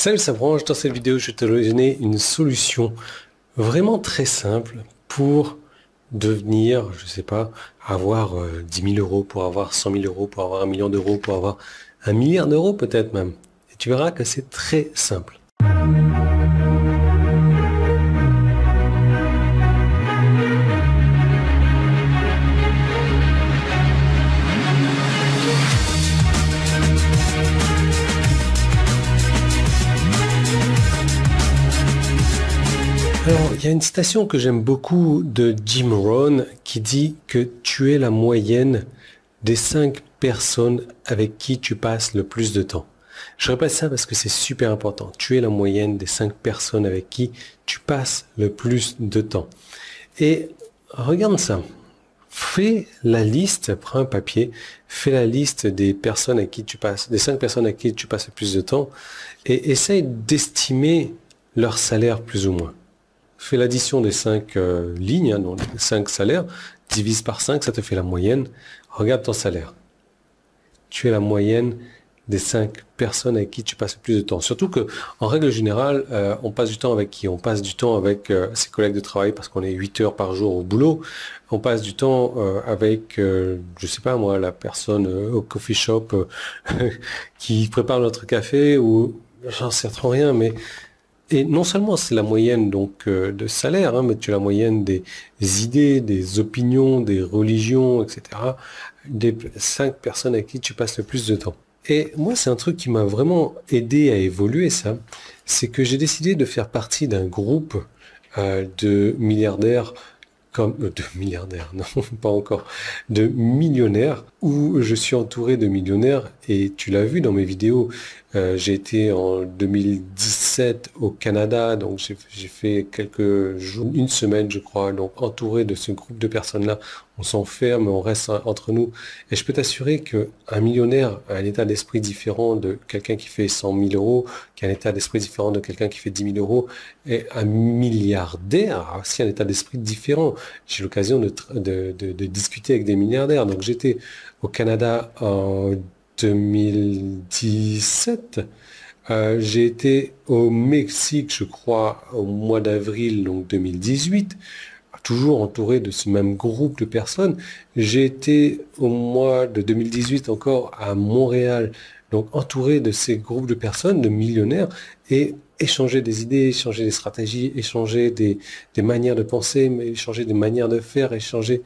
Salut ça branche, dans cette vidéo je vais te donner une solution vraiment très simple pour devenir, je ne sais pas, avoir 10 euh, 000 euros, pour avoir 100 000 euros, pour avoir un million d'euros, pour avoir un milliard d'euros peut-être même. Et tu verras que c'est très simple. y a une citation que j'aime beaucoup de Jim Rohn qui dit que tu es la moyenne des cinq personnes avec qui tu passes le plus de temps. Je répète ça parce que c'est super important. Tu es la moyenne des cinq personnes avec qui tu passes le plus de temps. Et regarde ça. Fais la liste, prends un papier, fais la liste des personnes à qui tu passes, des cinq personnes à qui tu passes le plus de temps et essaye d'estimer leur salaire plus ou moins fais l'addition des cinq euh, lignes, hein, cinq salaires, divise par 5, ça te fait la moyenne. Regarde ton salaire. Tu es la moyenne des cinq personnes avec qui tu passes le plus de temps. Surtout que, en règle générale, euh, on passe du temps avec qui On passe du temps avec euh, ses collègues de travail parce qu'on est 8 heures par jour au boulot. On passe du temps avec, je sais pas moi, la personne au coffee shop qui prépare notre café ou j'en sais trop rien, mais et non seulement c'est la moyenne donc euh, de salaire, hein, mais tu as la moyenne des idées, des opinions, des religions, etc. Des cinq personnes à qui tu passes le plus de temps. Et moi, c'est un truc qui m'a vraiment aidé à évoluer, ça. C'est que j'ai décidé de faire partie d'un groupe euh, de milliardaires comme euh, de milliardaires, non, pas encore, de millionnaires, où je suis entouré de millionnaires et tu l'as vu dans mes vidéos. Euh, j'ai été en 2017 au Canada, donc j'ai fait quelques jours, une semaine je crois, donc entouré de ce groupe de personnes-là. On s'enferme, on reste entre nous. Et je peux t'assurer qu'un millionnaire a un état d'esprit différent de quelqu'un qui fait 100 000 euros, qui a un état d'esprit différent de quelqu'un qui fait 10 000 euros. Et un milliardaire a aussi un état d'esprit différent. J'ai l'occasion de discuter avec des milliardaires. Donc j'étais au Canada en 2017. Euh, j'ai été au Mexique, je crois, au mois d'avril, donc 2018, toujours entouré de ce même groupe de personnes. J'ai été au mois de 2018 encore à Montréal, donc entouré de ces groupes de personnes, de millionnaires, et échanger des idées, échanger des stratégies, échanger des, des manières de penser, mais échanger des manières de faire, échanger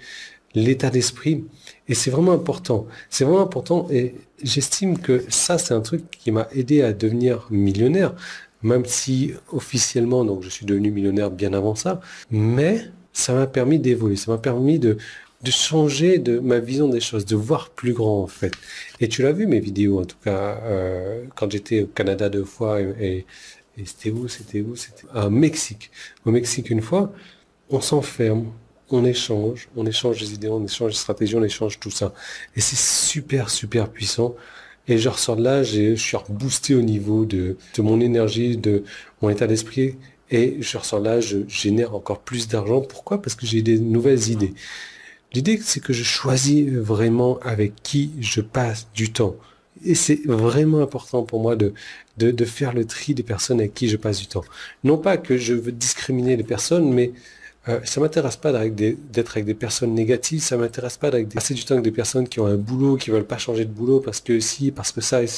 l'état d'esprit. Et c'est vraiment important. C'est vraiment important. Et j'estime que ça, c'est un truc qui m'a aidé à devenir millionnaire, même si officiellement, donc je suis devenu millionnaire bien avant ça. Mais ça m'a permis d'évoluer. Ça m'a permis de, de changer de ma vision des choses, de voir plus grand en fait. Et tu l'as vu mes vidéos en tout cas euh, quand j'étais au Canada deux fois et, c'était où C'était où C'était Mexique. Au Mexique une fois, on s'enferme, on échange, on échange des idées, on échange des stratégies, on échange tout ça. Et c'est super, super puissant. Et je ressors de là, je suis reboosté au niveau de, mon énergie, de mon état d'esprit. Et je ressors là, je génère encore plus d'argent. Pourquoi Parce que j'ai des nouvelles idées. L'idée, c'est que je choisis vraiment avec qui je passe du temps. Et c'est vraiment important pour moi de, de, de, faire le tri des personnes avec qui je passe du temps. Non pas que je veux discriminer les personnes, mais euh, ça m'intéresse pas d'être avec, des personnes négatives, ça m'intéresse pas d'être passer du temps avec des personnes qui ont un boulot, qui veulent pas changer de boulot parce que si, parce que ça et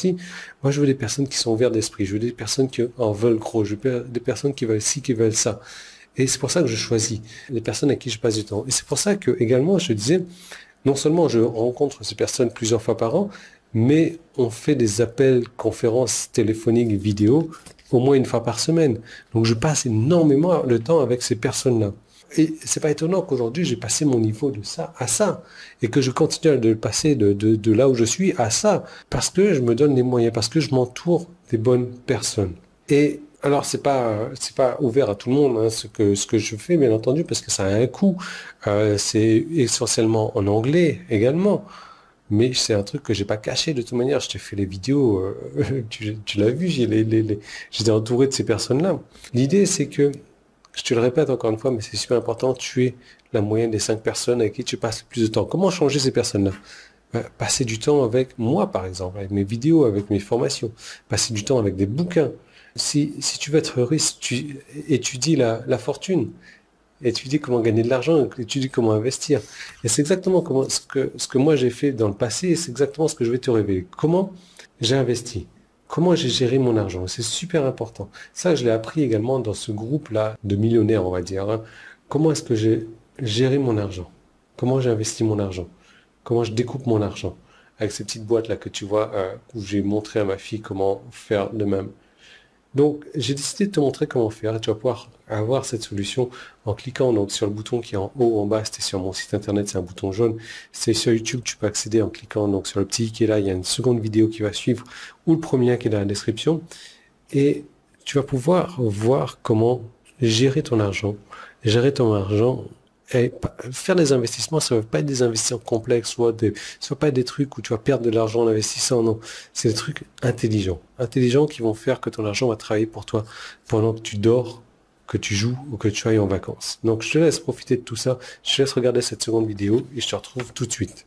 Moi, je veux des personnes qui sont ouvertes d'esprit, je veux des personnes qui en veulent gros, je veux des personnes qui veulent ci, qui veulent ça. Et c'est pour ça que je choisis les personnes à qui je passe du temps. Et c'est pour ça que, également, je disais, non seulement je rencontre ces personnes plusieurs fois par an, mais on fait des appels, conférences téléphoniques, vidéos, au moins une fois par semaine. Donc je passe énormément de temps avec ces personnes-là et c'est pas étonnant qu'aujourd'hui j'ai passé mon niveau de ça à ça et que je continue de passer de, là où je suis à ça parce que je me donne les moyens, parce que je m'entoure des bonnes personnes. Et alors c'est pas c'est pas ouvert à tout le monde hein, ce que ce que je fais bien entendu parce que ça a un coût. Euh, c'est essentiellement en anglais également, mais c'est un truc que j'ai pas caché de toute manière. Je t'ai fait les vidéos, euh, tu, l'as vu, j'ai les, j'étais entouré de ces personnes là. L'idée c'est que je te le répète encore une fois, mais c'est super important, tu es la moyenne des cinq personnes avec qui tu passes le plus de temps. Comment changer ces personnes-là bah, Passer du temps avec moi, par exemple, avec mes vidéos, avec mes formations. Passer du temps avec des bouquins. Si, si tu veux être riche, tu étudies la, la fortune. Étudie comment gagner de l'argent, étudie comment investir. Et c'est exactement comment, ce, que, ce que moi j'ai fait dans le passé et c'est exactement ce que je vais te révéler. Comment j'ai investi Comment j'ai géré mon argent C'est super important. Ça, je l'ai appris également dans ce groupe-là de millionnaires, on va dire. Hein. Comment est-ce que j'ai géré mon argent Comment j'ai investi mon argent Comment je découpe mon argent Avec ces petites boîtes-là que tu vois, euh, où j'ai montré à ma fille comment faire de même. Donc j'ai décidé de te montrer comment faire. Tu vas pouvoir avoir cette solution en cliquant donc sur le bouton qui est en haut, en bas, c'était sur mon site internet, c'est un bouton jaune. C'est sur YouTube, tu peux accéder en cliquant donc sur le petit i qui est là, il y a une seconde vidéo qui va suivre, ou le premier qui est dans la description. Et tu vas pouvoir voir comment gérer ton argent. Gérer ton argent et eh, faire des investissements, ça ne veut pas être des investissements complexes, soit des, pas des trucs où tu vas perdre de l'argent en investissant, non. C'est des trucs intelligents. Intelligents qui vont faire que ton argent va travailler pour toi pendant que tu dors, que tu joues ou que tu ailles en vacances. Donc je te laisse profiter de tout ça, je te laisse regarder cette seconde vidéo et je te retrouve tout de suite.